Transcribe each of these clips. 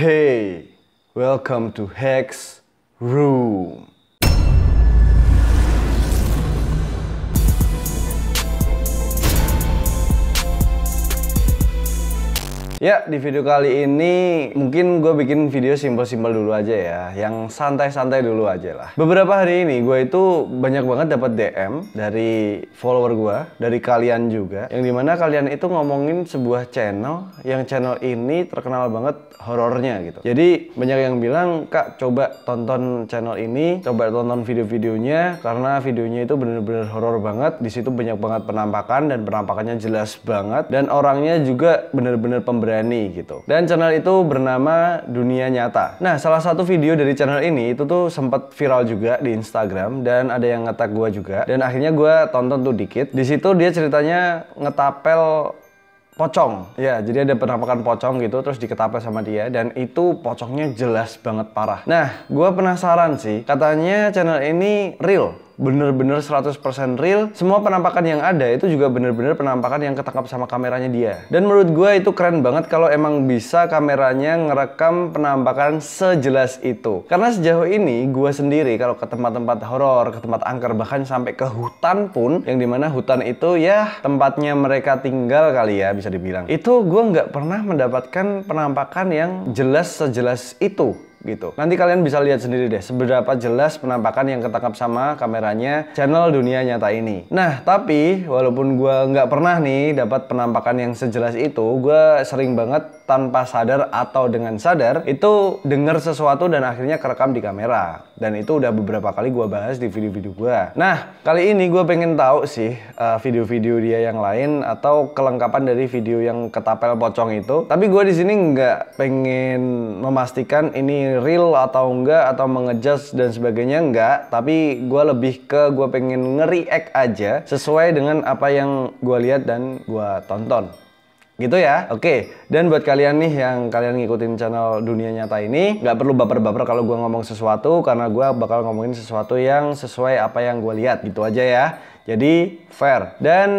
Hey, welcome to Hex Room. Ya, di video kali ini mungkin gue bikin video simpel-simpel dulu aja ya. Yang santai-santai dulu aja lah. Beberapa hari ini gue itu banyak banget dapat DM dari follower gue, dari kalian juga. Yang dimana kalian itu ngomongin sebuah channel, yang channel ini terkenal banget horornya gitu. Jadi banyak yang bilang, Kak coba tonton channel ini, coba tonton video-videonya, karena videonya itu bener-bener horor banget. Di situ banyak banget penampakan dan penampakannya jelas banget. Dan orangnya juga bener-bener pemberani berani gitu. Dan channel itu bernama Dunia Nyata. Nah, salah satu video dari channel ini itu tuh sempat viral juga di Instagram dan ada yang ngetak gue juga. Dan akhirnya gue tonton tuh dikit. Di situ dia ceritanya ngetapel pocong. Ya, jadi ada penampakan pocong gitu terus diketapel sama dia dan itu pocongnya jelas banget parah. Nah, gue penasaran sih. Katanya channel ini real bener-bener 100% real semua penampakan yang ada itu juga bener-bener penampakan yang ketangkap sama kameranya dia dan menurut gue itu keren banget kalau emang bisa kameranya ngerekam penampakan sejelas itu karena sejauh ini gue sendiri kalau ke tempat-tempat horor ke tempat angker bahkan sampai ke hutan pun yang dimana hutan itu ya tempatnya mereka tinggal kali ya bisa dibilang itu gue nggak pernah mendapatkan penampakan yang jelas sejelas itu gitu. Nanti kalian bisa lihat sendiri deh seberapa jelas penampakan yang ketangkap sama kameranya channel dunia nyata ini. Nah, tapi walaupun gue nggak pernah nih dapat penampakan yang sejelas itu, gue sering banget tanpa sadar atau dengan sadar itu denger sesuatu dan akhirnya kerekam di kamera. Dan itu udah beberapa kali gue bahas di video-video gue. Nah, kali ini gue pengen tahu sih eh, video-video uh, dia yang lain atau kelengkapan dari video yang ketapel pocong itu. Tapi gue di sini nggak pengen memastikan ini real atau enggak atau mengejas dan sebagainya enggak tapi gue lebih ke gue pengen nge-react aja sesuai dengan apa yang gue lihat dan gue tonton gitu ya oke dan buat kalian nih yang kalian ngikutin channel dunia nyata ini nggak perlu baper-baper kalau gue ngomong sesuatu karena gue bakal ngomongin sesuatu yang sesuai apa yang gue lihat gitu aja ya jadi fair. Dan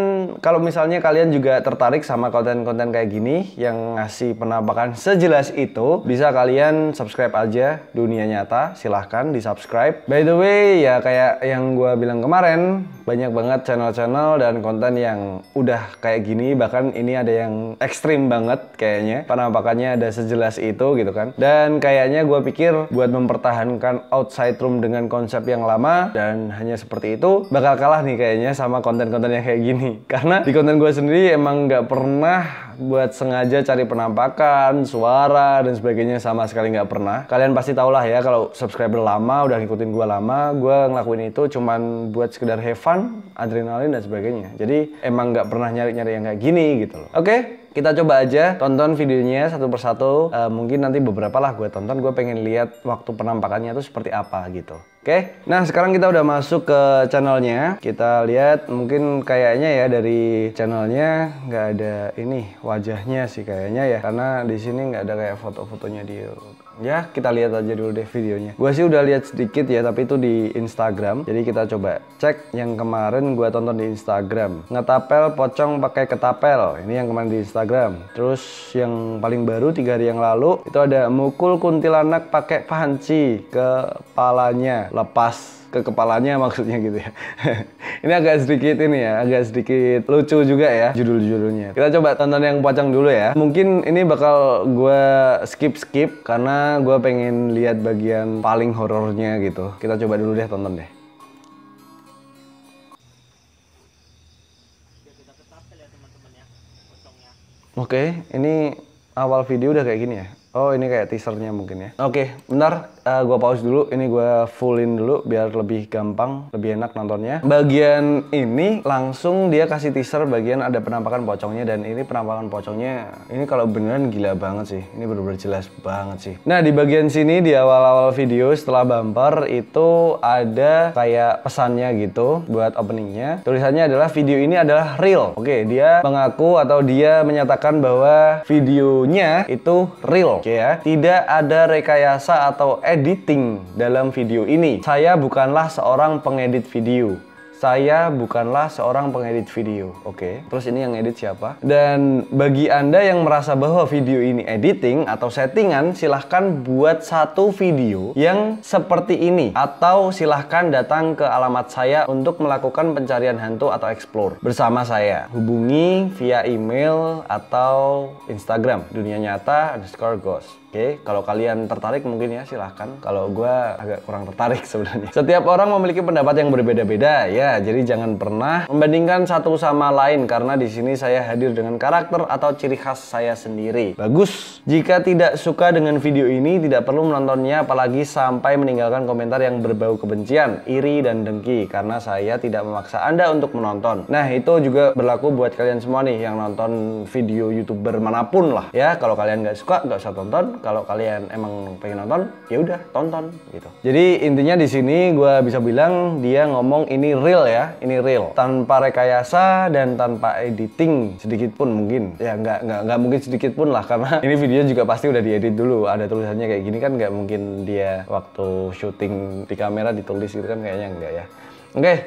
kalau misalnya kalian juga tertarik sama konten-konten kayak gini yang ngasih penampakan sejelas itu, bisa kalian subscribe aja Dunia Nyata. Silahkan di subscribe. By the way, ya kayak yang gue bilang kemarin, banyak banget channel-channel dan konten yang udah kayak gini. Bahkan ini ada yang ekstrim banget kayaknya. Penampakannya ada sejelas itu gitu kan. Dan kayaknya gue pikir buat mempertahankan outside room dengan konsep yang lama dan hanya seperti itu, bakal kalah nih kayak kayaknya sama konten-konten yang kayak gini. Karena di konten gue sendiri emang nggak pernah buat sengaja cari penampakan, suara, dan sebagainya sama sekali nggak pernah. Kalian pasti tau lah ya kalau subscriber lama, udah ngikutin gue lama, gue ngelakuin itu cuman buat sekedar have fun, adrenalin, dan sebagainya. Jadi emang nggak pernah nyari-nyari yang kayak gini gitu loh. Oke, okay? kita coba aja tonton videonya satu persatu. Uh, mungkin nanti beberapa lah gue tonton. Gue pengen lihat waktu penampakannya tuh seperti apa gitu. Oke, okay? nah sekarang kita udah masuk ke channelnya. Kita lihat mungkin kayaknya ya dari channelnya nggak ada ini wajahnya sih kayaknya ya. Karena di sini nggak ada kayak foto-fotonya dia. Ya, kita lihat aja dulu deh videonya. Gue sih udah lihat sedikit ya, tapi itu di Instagram. Jadi kita coba cek yang kemarin gue tonton di Instagram. Ngetapel pocong pakai ketapel. Ini yang kemarin di Instagram. Terus yang paling baru tiga hari yang lalu itu ada mukul kuntilanak pakai panci kepalanya lepas ke kepalanya maksudnya gitu ya. ini agak sedikit ini ya, agak sedikit lucu juga ya judul-judulnya. Kita coba tonton yang pacang dulu ya. Mungkin ini bakal gue skip-skip karena gue pengen lihat bagian paling horornya gitu. Kita coba dulu deh tonton deh. Oke, okay, ini awal video udah kayak gini ya. Oh ini kayak teasernya mungkin ya. Oke, okay, bentar. Uh, eh, gue pause dulu. Ini gue fullin dulu biar lebih gampang, lebih enak nontonnya. Bagian ini langsung dia kasih teaser bagian ada penampakan pocongnya. Dan ini penampakan pocongnya, ini kalau beneran gila banget sih. Ini bener-bener jelas banget sih. Nah di bagian sini di awal-awal video setelah bumper itu ada kayak pesannya gitu buat openingnya. Tulisannya adalah video ini adalah real. Oke, okay, dia mengaku atau dia menyatakan bahwa videonya itu real oke okay ya. Tidak ada rekayasa atau editing dalam video ini. Saya bukanlah seorang pengedit video saya bukanlah seorang pengedit video. Oke. Okay. Terus ini yang edit siapa? Dan bagi Anda yang merasa bahwa video ini editing atau settingan, silahkan buat satu video yang seperti ini. Atau silahkan datang ke alamat saya untuk melakukan pencarian hantu atau explore bersama saya. Hubungi via email atau Instagram dunia nyata underscore ghost. Oke, okay. kalau kalian tertarik mungkin ya silahkan. Kalau gue agak kurang tertarik sebenarnya. Setiap orang memiliki pendapat yang berbeda-beda ya jadi jangan pernah membandingkan satu sama lain karena di sini saya hadir dengan karakter atau ciri khas saya sendiri. Bagus. Jika tidak suka dengan video ini tidak perlu menontonnya apalagi sampai meninggalkan komentar yang berbau kebencian, iri dan dengki karena saya tidak memaksa Anda untuk menonton. Nah, itu juga berlaku buat kalian semua nih yang nonton video YouTuber manapun lah ya. Kalau kalian nggak suka nggak usah tonton. Kalau kalian emang pengen nonton, ya udah tonton gitu. Jadi intinya di sini gue bisa bilang dia ngomong ini real real ya, ini real. Tanpa rekayasa dan tanpa editing sedikit pun mungkin. Ya nggak nggak nggak mungkin sedikit pun lah karena ini video juga pasti udah diedit dulu. Ada tulisannya kayak gini kan nggak mungkin dia waktu syuting di kamera ditulis gitu kan kayaknya nggak ya. Oke. Okay.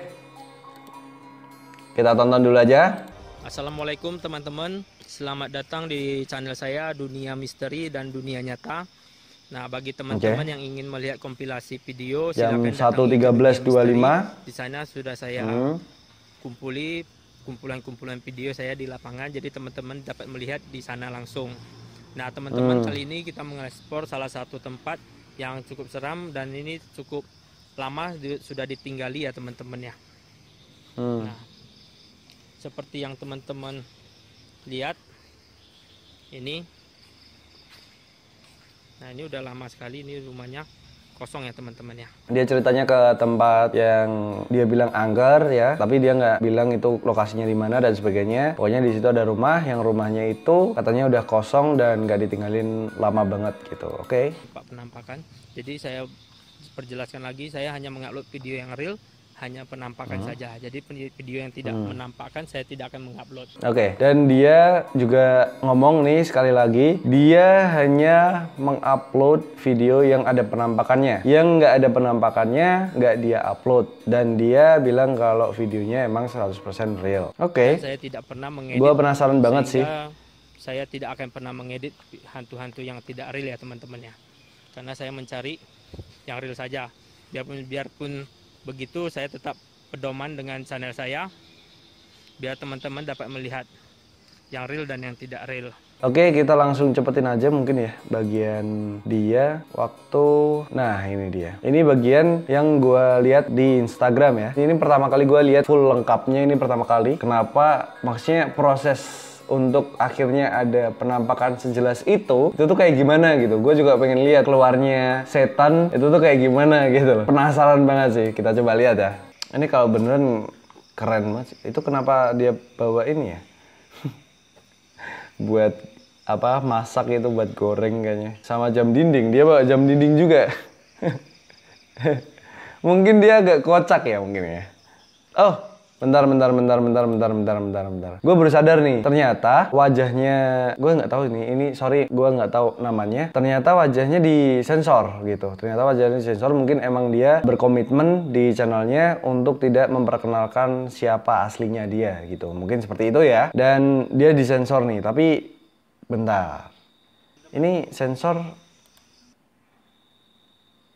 Kita tonton dulu aja. Assalamualaikum teman-teman. Selamat datang di channel saya Dunia Misteri dan Dunia Nyata. Nah, bagi teman-teman okay. yang ingin melihat kompilasi video jam lima di sana sudah saya hmm. kumpuli kumpulan-kumpulan video saya di lapangan jadi teman-teman dapat melihat di sana langsung. Nah, teman-teman hmm. kali ini kita mengeksplor salah satu tempat yang cukup seram dan ini cukup lama sudah ditinggali ya teman-teman ya. Hmm. Nah, seperti yang teman-teman lihat ini Nah ini udah lama sekali ini rumahnya kosong ya teman-teman ya. Dia ceritanya ke tempat yang dia bilang angker ya, tapi dia nggak bilang itu lokasinya di mana dan sebagainya. Pokoknya di situ ada rumah yang rumahnya itu katanya udah kosong dan nggak ditinggalin lama banget gitu. Oke. Okay? Pak penampakan. Jadi saya perjelaskan lagi, saya hanya mengupload video yang real hanya penampakan hmm. saja. Jadi video yang tidak hmm. menampakkan saya tidak akan mengupload. Oke, okay. dan dia juga ngomong nih sekali lagi, dia hanya mengupload video yang ada penampakannya. Yang nggak ada penampakannya nggak dia upload dan dia bilang kalau videonya emang 100% real. Oke. Okay. saya tidak pernah mengedit. Gua penasaran banget sih. Saya tidak akan pernah mengedit hantu-hantu yang tidak real ya teman temannya Karena saya mencari yang real saja. Biarpun biarpun Begitu saya tetap pedoman dengan channel saya biar teman-teman dapat melihat yang real dan yang tidak real. Oke, kita langsung cepetin aja mungkin ya bagian dia waktu. Nah, ini dia. Ini bagian yang gue lihat di Instagram ya. Ini pertama kali gue lihat full lengkapnya ini pertama kali. Kenapa? Maksudnya proses untuk akhirnya ada penampakan sejelas itu itu tuh kayak gimana gitu gue juga pengen lihat keluarnya setan itu tuh kayak gimana gitu loh penasaran banget sih kita coba lihat ya ini kalau beneran keren mas. itu kenapa dia bawa ini ya buat apa masak itu buat goreng kayaknya sama jam dinding dia bawa jam dinding juga mungkin dia agak kocak ya mungkin ya oh bentar bentar bentar bentar bentar bentar bentar bentar gue baru sadar nih ternyata wajahnya gue nggak tahu ini ini sorry gue nggak tahu namanya ternyata wajahnya di sensor gitu ternyata wajahnya di sensor mungkin emang dia berkomitmen di channelnya untuk tidak memperkenalkan siapa aslinya dia gitu mungkin seperti itu ya dan dia di sensor nih tapi bentar ini sensor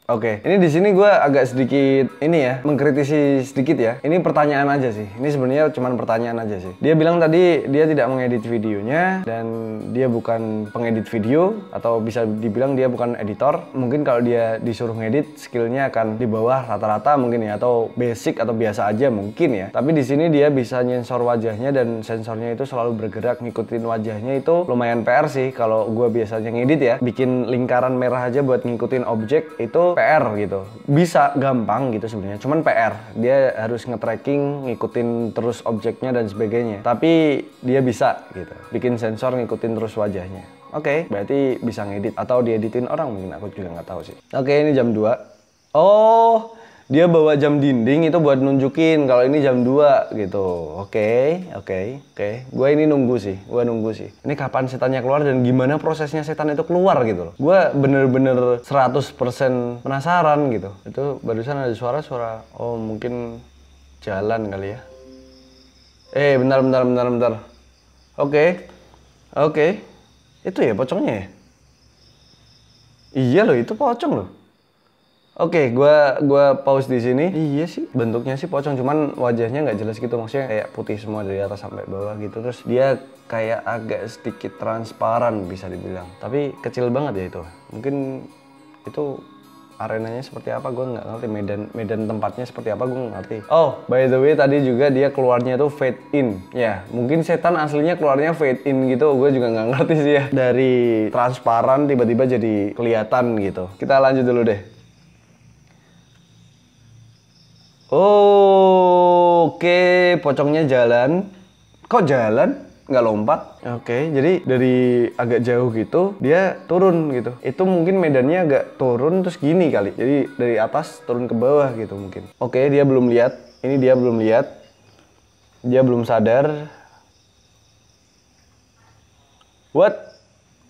Oke, okay. ini di sini gue agak sedikit ini ya, mengkritisi sedikit ya. Ini pertanyaan aja sih. Ini sebenarnya cuma pertanyaan aja sih. Dia bilang tadi dia tidak mengedit videonya dan dia bukan pengedit video atau bisa dibilang dia bukan editor. Mungkin kalau dia disuruh ngedit, skillnya akan di bawah rata-rata mungkin ya atau basic atau biasa aja mungkin ya. Tapi di sini dia bisa nyensor wajahnya dan sensornya itu selalu bergerak ngikutin wajahnya itu lumayan PR sih kalau gue biasanya ngedit ya. Bikin lingkaran merah aja buat ngikutin objek itu PR gitu bisa gampang gitu sebenarnya cuman PR dia harus nge-tracking ngikutin terus objeknya dan sebagainya tapi dia bisa gitu bikin sensor ngikutin terus wajahnya oke okay, berarti bisa ngedit atau dieditin orang mungkin aku juga nggak tahu sih oke okay, ini jam 2 oh dia bawa jam dinding itu buat nunjukin kalau ini jam 2 gitu. Oke, okay, oke, okay, oke. Okay. Gue ini nunggu sih, gue nunggu sih. Ini kapan setannya keluar dan gimana prosesnya setan itu keluar gitu loh. Gue bener-bener 100% penasaran gitu. Itu barusan ada suara-suara, oh mungkin jalan kali ya. Eh, bentar, bentar, bentar, bentar. Oke, okay. oke. Okay. Itu ya pocongnya ya? Iya loh, itu pocong loh. Oke, okay, gua gua pause di sini. Iya sih, bentuknya sih pocong, cuman wajahnya nggak jelas gitu. Maksudnya kayak putih semua dari atas sampai bawah gitu. Terus dia kayak agak sedikit transparan bisa dibilang. Tapi kecil banget ya itu. Mungkin itu arenanya seperti apa gue nggak ngerti medan medan tempatnya seperti apa gue ngerti oh by the way tadi juga dia keluarnya tuh fade in ya mungkin setan aslinya keluarnya fade in gitu gue juga nggak ngerti sih ya dari transparan tiba-tiba jadi kelihatan gitu kita lanjut dulu deh oke, pocongnya jalan. Kok jalan? nggak lompat. Oke, jadi dari agak jauh gitu dia turun gitu. Itu mungkin medannya agak turun terus gini kali. Jadi dari atas turun ke bawah gitu mungkin. Oke, dia belum lihat. Ini dia belum lihat. Dia belum sadar. What?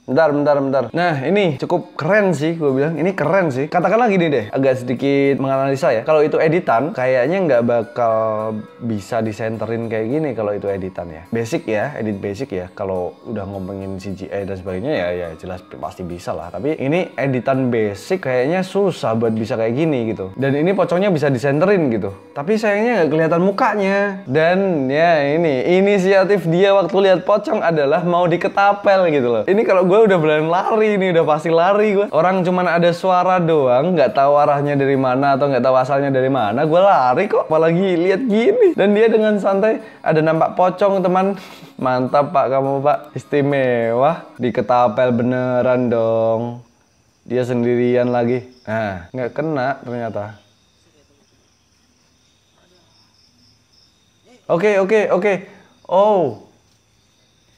Bentar, bentar, bentar. Nah, ini cukup keren sih, gue bilang. Ini keren sih. Katakan lagi gini deh, agak sedikit menganalisa ya. Kalau itu editan, kayaknya nggak bakal bisa disenterin kayak gini kalau itu editan ya. Basic ya, edit basic ya. Kalau udah ngomongin CGI dan sebagainya ya, ya jelas pasti bisa lah. Tapi ini editan basic kayaknya susah buat bisa kayak gini gitu. Dan ini pocongnya bisa disenterin gitu. Tapi sayangnya nggak kelihatan mukanya. Dan ya ini, inisiatif dia waktu lihat pocong adalah mau diketapel gitu loh. Ini kalau gue gue udah berani lari nih udah pasti lari gue orang cuman ada suara doang nggak tahu arahnya dari mana atau nggak tahu asalnya dari mana gue lari kok apalagi lihat gini dan dia dengan santai ada nampak pocong teman mantap pak kamu pak istimewa di ketapel beneran dong dia sendirian lagi nah nggak kena ternyata oke okay, oke okay, oke okay. oh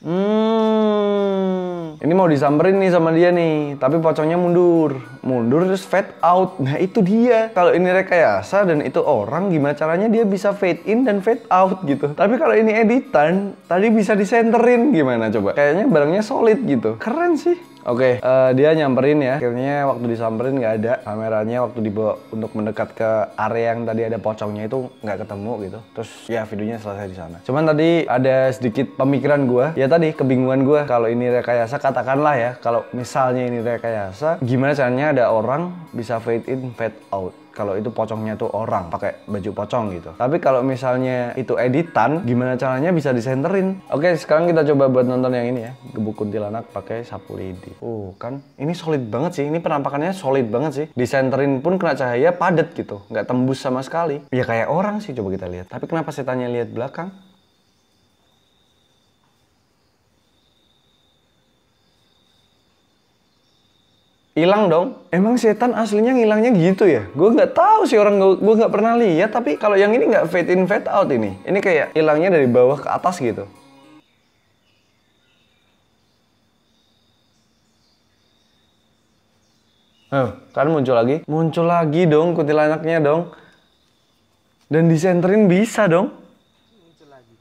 hmm ini mau disamperin nih sama dia nih, tapi pocongnya mundur. Mundur terus fade out. Nah, itu dia. Kalau ini rekayasa dan itu orang, gimana caranya dia bisa fade in dan fade out gitu. Tapi kalau ini editan, tadi bisa disenterin gimana coba? Kayaknya barangnya solid gitu. Keren sih. Oke, okay, uh, eh, dia nyamperin ya. Akhirnya waktu disamperin nggak ada kameranya. Waktu dibawa untuk mendekat ke area yang tadi ada pocongnya itu nggak ketemu gitu. Terus ya videonya selesai di sana. Cuman tadi ada sedikit pemikiran gue. Ya tadi kebingungan gue kalau ini rekayasa katakanlah ya. Kalau misalnya ini rekayasa, gimana caranya ada orang bisa fade in, fade out? kalau itu pocongnya tuh orang pakai baju pocong gitu tapi kalau misalnya itu editan gimana caranya bisa disenterin oke sekarang kita coba buat nonton yang ini ya gebuk kuntilanak pakai sapu lidi uh kan ini solid banget sih ini penampakannya solid banget sih disenterin pun kena cahaya padat gitu nggak tembus sama sekali ya kayak orang sih coba kita lihat tapi kenapa saya tanya lihat belakang hilang dong. Emang setan aslinya ngilangnya gitu ya? Gue nggak tahu sih orang gue nggak pernah lihat. Tapi kalau yang ini nggak fade in fade out ini. Ini kayak hilangnya dari bawah ke atas gitu. Huh, kan muncul lagi. Muncul lagi dong kuntilanaknya dong. Dan disenterin bisa dong. Muncul lagi.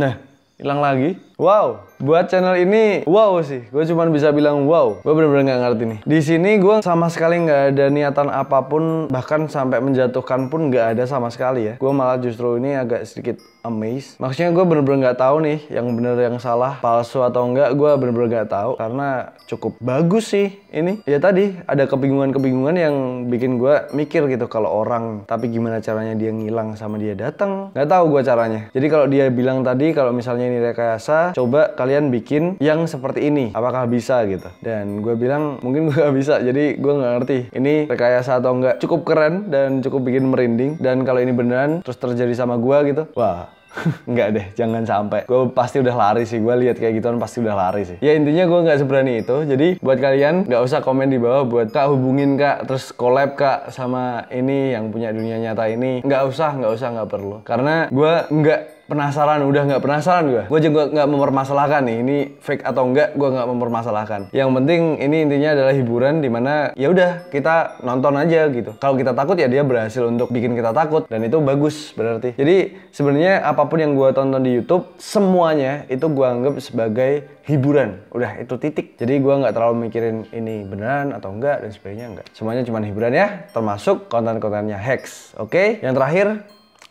Nah, hilang lagi. Wow, buat channel ini wow sih. Gue cuma bisa bilang wow. Gue bener-bener nggak ngerti nih. Di sini gue sama sekali nggak ada niatan apapun, bahkan sampai menjatuhkan pun nggak ada sama sekali ya. Gue malah justru ini agak sedikit amazed. Maksudnya gue bener-bener nggak tahu nih yang bener yang salah, palsu atau enggak. Gue bener-bener nggak tahu karena cukup bagus sih ini. Ya tadi ada kebingungan-kebingungan yang bikin gue mikir gitu kalau orang tapi gimana caranya dia ngilang sama dia datang. Gak tahu gue caranya. Jadi kalau dia bilang tadi kalau misalnya ini rekayasa coba kalian bikin yang seperti ini apakah bisa gitu dan gue bilang mungkin gue gak bisa jadi gue gak ngerti ini rekayasa atau enggak cukup keren dan cukup bikin merinding dan kalau ini beneran terus terjadi sama gue gitu wah nggak deh, jangan sampai. Gue pasti udah lari sih. Gue lihat kayak gituan pasti udah lari sih. Ya intinya gue nggak seberani itu. Jadi buat kalian nggak usah komen di bawah buat kak hubungin kak, terus collab kak sama ini yang punya dunia nyata ini. Nggak usah, nggak usah, nggak perlu. Karena gue nggak penasaran udah nggak penasaran gue gue juga nggak mempermasalahkan nih ini fake atau enggak gue nggak mempermasalahkan yang penting ini intinya adalah hiburan dimana ya udah kita nonton aja gitu kalau kita takut ya dia berhasil untuk bikin kita takut dan itu bagus berarti jadi sebenarnya apapun yang gue tonton di YouTube semuanya itu gue anggap sebagai hiburan udah itu titik jadi gue nggak terlalu mikirin ini beneran atau enggak dan sebagainya enggak semuanya cuma hiburan ya termasuk konten-kontennya Hex oke okay? yang terakhir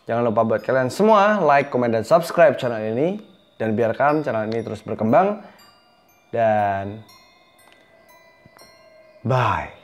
Jangan lupa buat kalian semua like, komen, dan subscribe channel ini. Dan biarkan channel ini terus berkembang. Dan bye.